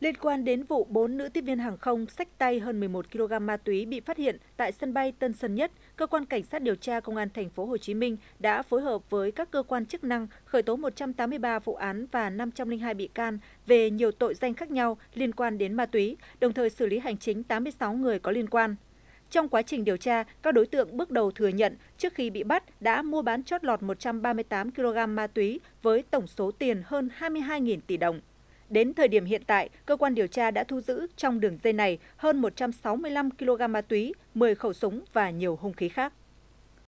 Liên quan đến vụ 4 nữ tiếp viên hàng không sách tay hơn 11 kg ma túy bị phát hiện tại sân bay Tân Sơn Nhất, cơ quan cảnh sát điều tra công an thành phố Hồ Chí Minh đã phối hợp với các cơ quan chức năng khởi tố 183 vụ án và 502 bị can về nhiều tội danh khác nhau liên quan đến ma túy, đồng thời xử lý hành chính 86 người có liên quan. Trong quá trình điều tra, các đối tượng bước đầu thừa nhận trước khi bị bắt đã mua bán chót lọt 138 kg ma túy với tổng số tiền hơn 22.000 tỷ đồng. Đến thời điểm hiện tại, cơ quan điều tra đã thu giữ trong đường dây này hơn 165 kg ma túy, 10 khẩu súng và nhiều hung khí khác.